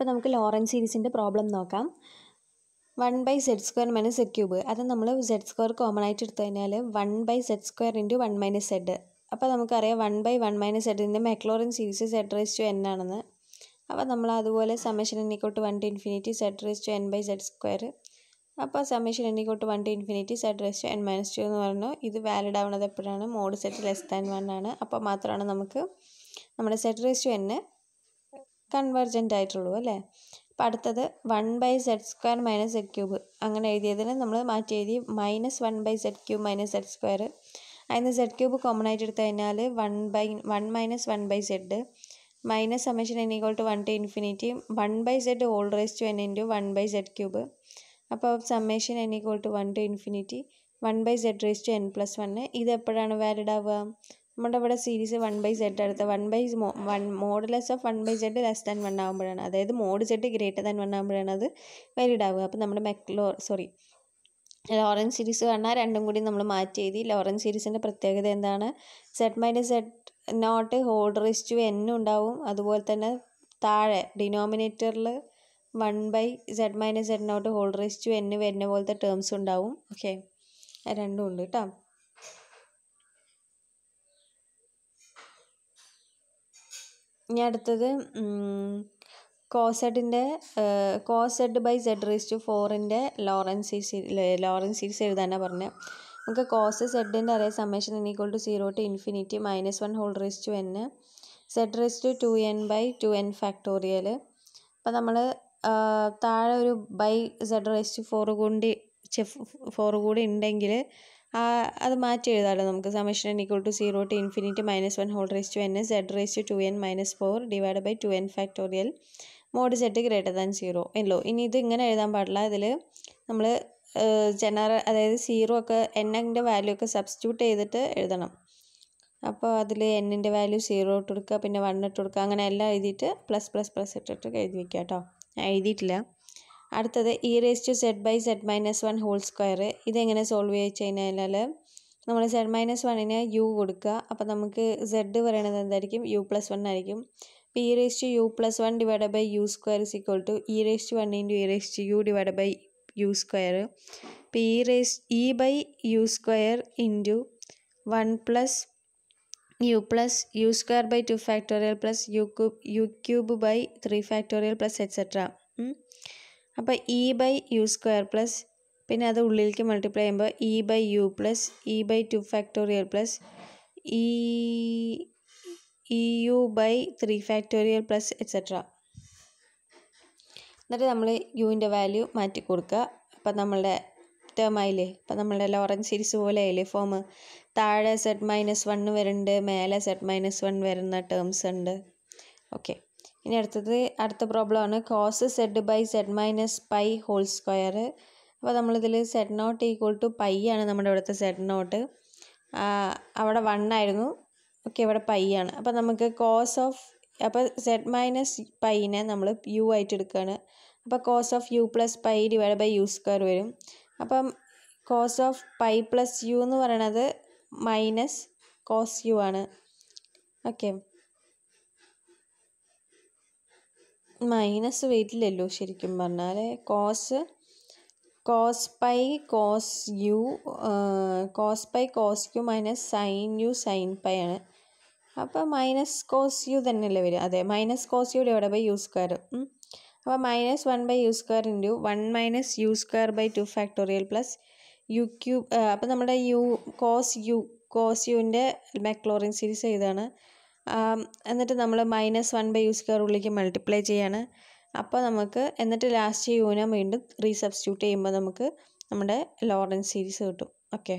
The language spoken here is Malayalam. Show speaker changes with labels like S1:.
S1: അപ്പോൾ നമുക്ക് ലോറൻ സീരീസിൻ്റെ പ്രോബ്ലം നോക്കാം one by z square minus z cube അത് നമ്മൾ സെഡ് സ്ക്വയർ കോമൺ ആയിട്ട് എടുത്തു കഴിഞ്ഞാൽ one by z square into one minus z അപ്പോൾ നമുക്കറിയാം വൺ ബൈ വൺ മൈനസ് സെഡിൻ്റെ Maclaurin series z raise to n ആണെന്ന് അപ്പോൾ നമ്മൾ അതുപോലെ സമേഷൻ എണ്ണിക്കോട്ട് one to infinity z raise to n by z square അപ്പോൾ സമേഷൻ എണ്ണിക്കോട്ട് one to infinity z raise to n minus to എന്ന് പറഞ്ഞു ഇത് വാലിഡ് ആവണത് എപ്പോഴാണ് mod z less than one ആണ് അപ്പോൾ മാത്രമാണ് നമുക്ക് നമ്മുടെ സെഡ് റേസ് ടു എന്നെ കൺവെർജൻ്റ് ആയിട്ടുള്ളൂ അല്ലേ അപ്പം അടുത്തത് one by z square minus z cube അങ്ങനെ എഴുതിയതിന് നമ്മൾ മാറ്റി എഴുതി minus one by z cube minus z square അതിന് സെഡ് ക്യൂബ് കോമൺ ആയിട്ട് എടുത്തു കഴിഞ്ഞാൽ one by one minus one by z minus summation n equal to one to infinity one by Z all raise to n into one by z cube അപ്പോൾ summation n equal to one to infinity one by z raise to n plus one ഇത് എപ്പോഴാണ് വാലിഡ് ആവുക നമ്മുടെ ഇവിടെ സീരീസ് വൺ ബൈ സെറ്റ് എടുത്ത one by one mod less of one by z less than one ആകുമ്പോഴാണ് അതായത് mod z greater than one ആകുമ്പോഴാണ് അത് വാലിഡ് ആവുക അപ്പോൾ നമ്മുടെ മെക്ലോ സോറി ലോറൻസ് സീരീസ് പറഞ്ഞാൽ രണ്ടും കൂടി നമ്മൾ മാറ്റി എഴുതി ലോറൻസ് സീരീസിൻ്റെ പ്രത്യേകത എന്താണ് z minus z not holder is two എന്നും ഉണ്ടാവും അതുപോലെ തന്നെ താഴെ ഡിനോമിനേറ്ററിൽ one by z minus z not holder is two എന്ന് വരുന്ന പോലത്തെ ടേംസ് ഉണ്ടാവും ഓക്കെ രണ്ടും ഉണ്ട് കേട്ടോ ഇനി അടുത്തത് കോസെഡിൻ്റെ cos z by z raise to ഫോറിൻ്റെ ലോറൻസ് സീരീസ് ലോറൻസ് സീരീസ് എഴുതാനാണ് പറഞ്ഞത് നമുക്ക് കോസ് സെഡിൻ്റെ അതേ summation n equal to zero to infinity minus one whole raise to n z raise to two n by two n factorial അപ്പം നമ്മൾ താഴെ ഒരു by z raise to four കൂടി ഫോർ കൂടി ഉണ്ടെങ്കിൽ അത് മാറ്റി എഴുതാമല്ലോ നമുക്ക് summation n equal to zero to infinity minus one whole raise to n z raise to two n minus four divide by two n factorial mod z greater than zero അല്ലോ ഇനി ഇത് ഇങ്ങനെ എഴുതാൻ പാടില്ല ഇതിൽ നമ്മൾ ജനറൽ അതായത് സീറോ ഒക്കെ എൻ്റെ വാല്യൂ ഒക്കെ സബ്സ്റ്റിറ്റ്യൂട്ട് ചെയ്തിട്ട് എഴുതണം അപ്പോൾ അതിൽ എന്നിൻ്റെ വാല്യൂ സീറോ ഇട്ട് കൊടുക്കുക പിന്നെ വൺ ഇട്ട് കൊടുക്കുക അങ്ങനെ എല്ലാം എഴുതിയിട്ട് പ്ലസ് പ്ലസ് പ്ലസ് ഇട്ടിട്ട് എഴുതി വെക്കുക കേട്ടോ എഴുതിയിട്ടില്ല അടുത്തത് e raise to z by z minus one whole square ഇതെങ്ങനെ സോൾവ് ചെയ്യുക കഴിഞ്ഞാൽ നമ്മൾ സെഡ് മൈനസ് വണ്ണിന് യു കൊടുക്കുക അപ്പോൾ നമുക്ക് സെഡ് പറയണത് എന്തായിരിക്കും യു പ്ലസ് വൺ ആയിരിക്കും ഇപ്പോൾ e raise to u plus one divide by u square is equal to e raise to one into e raise to u divide by u square ഇപ്പോൾ e raise e by u square into one plus u plus u square by two factorial plus u cube u cube by three factorial plus etcetera അപ്പോൾ e by u square plus പിന്നെ അത് ഉള്ളിലേക്ക് മൾട്ടിപ്ലൈ ചെയ്യുമ്പോൾ e by U plus e by two factorial plus e e u by three factorial plus etcetera എന്നിട്ട് നമ്മൾ യുവിൻ്റെ വാല്യൂ മാറ്റി കൊടുക്കുക അപ്പം നമ്മളുടെ ടേം ആയില്ലേ ഇപ്പം നമ്മളുടെ ലോറൻ സീരീസ് പോലെ ആയില്ലേ ഫോം താഴെ സെഡ് മൈനസ് വൺ വരുന്നുണ്ട് മേലെ സെഡ് മൈനസ് വൺ വരുന്ന ടേംസ് ഉണ്ട് ഓക്കെ ഇനി അടുത്തത് അടുത്ത പ്രോബ്ലം ആണ് cos z by z minus pi whole square അപ്പോൾ നമ്മളിതിൽ z not equal to pi ആണ് നമ്മുടെ ഇവിടുത്തെ സെഡ് നോട്ട് അവിടെ വൺ ആയിരുന്നു ഓക്കെ ഇവിടെ പൈ ആണ് അപ്പോൾ നമുക്ക് കോസ് ഓഫ് അപ്പോൾ സെഡ് മൈനസ് പൈനെ നമ്മൾ യു ആയിട്ട് എടുക്കുകയാണ് അപ്പോൾ cos of u plus pi divide by u square വരും അപ്പം cos of pi plus u എന്ന് പറയണത് മൈനസ് കോസ് യു ആണ് ഓക്കെ മൈനസ് വെയിറ്റിലല്ലോ ശരിക്കും പറഞ്ഞാൽ cos cos pi cos u cos pi cos u minus sine u sine pi ആണ് അപ്പോൾ മൈനസ് കോസ് യു തന്നെയല്ലേ വരും അതെ minus cos u divide by u square അപ്പോൾ minus one by u square into one minus u square by two factorial plus u cube അപ്പോൾ നമ്മുടെ യു കോസ് യു കോസ് യുവിൻ്റെ മെക്ലോറിൻ സീരീസ് ഇതാണ് എന്നിട്ട് നമ്മൾ minus one by u square ഉള്ളിലേക്ക് മൾട്ടിപ്ലൈ ചെയ്യാണ് അപ്പോൾ നമുക്ക് എന്നിട്ട് ലാസ്റ്റ് യൂനെ വീണ്ടും റീസബ്സ്റ്റിറ്റ്യൂട്ട് ചെയ്യുമ്പോൾ നമുക്ക് നമ്മുടെ ലോറൻസ് സീരീസ് കിട്ടും ഓക്കെ